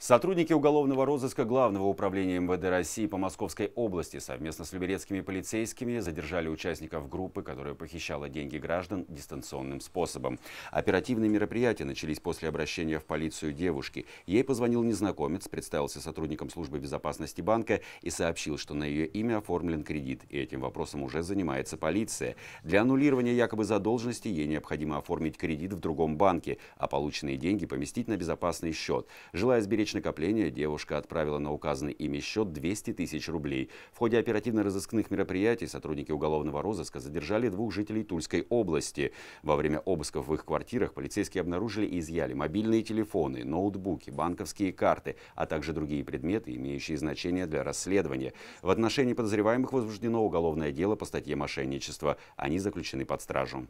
Сотрудники уголовного розыска Главного управления МВД России по Московской области совместно с люберецкими полицейскими задержали участников группы, которая похищала деньги граждан дистанционным способом. Оперативные мероприятия начались после обращения в полицию девушки. Ей позвонил незнакомец, представился сотрудником службы безопасности банка и сообщил, что на ее имя оформлен кредит, и этим вопросом уже занимается полиция. Для аннулирования якобы задолженности ей необходимо оформить кредит в другом банке, а полученные деньги поместить на безопасный счет. Желая сберечь меч накопления девушка отправила на указанный ими счет 200 тысяч рублей. В ходе оперативно-розыскных мероприятий сотрудники уголовного розыска задержали двух жителей Тульской области. Во время обысков в их квартирах полицейские обнаружили и изъяли мобильные телефоны, ноутбуки, банковские карты, а также другие предметы, имеющие значение для расследования. В отношении подозреваемых возбуждено уголовное дело по статье «Мошенничество». Они заключены под стражу.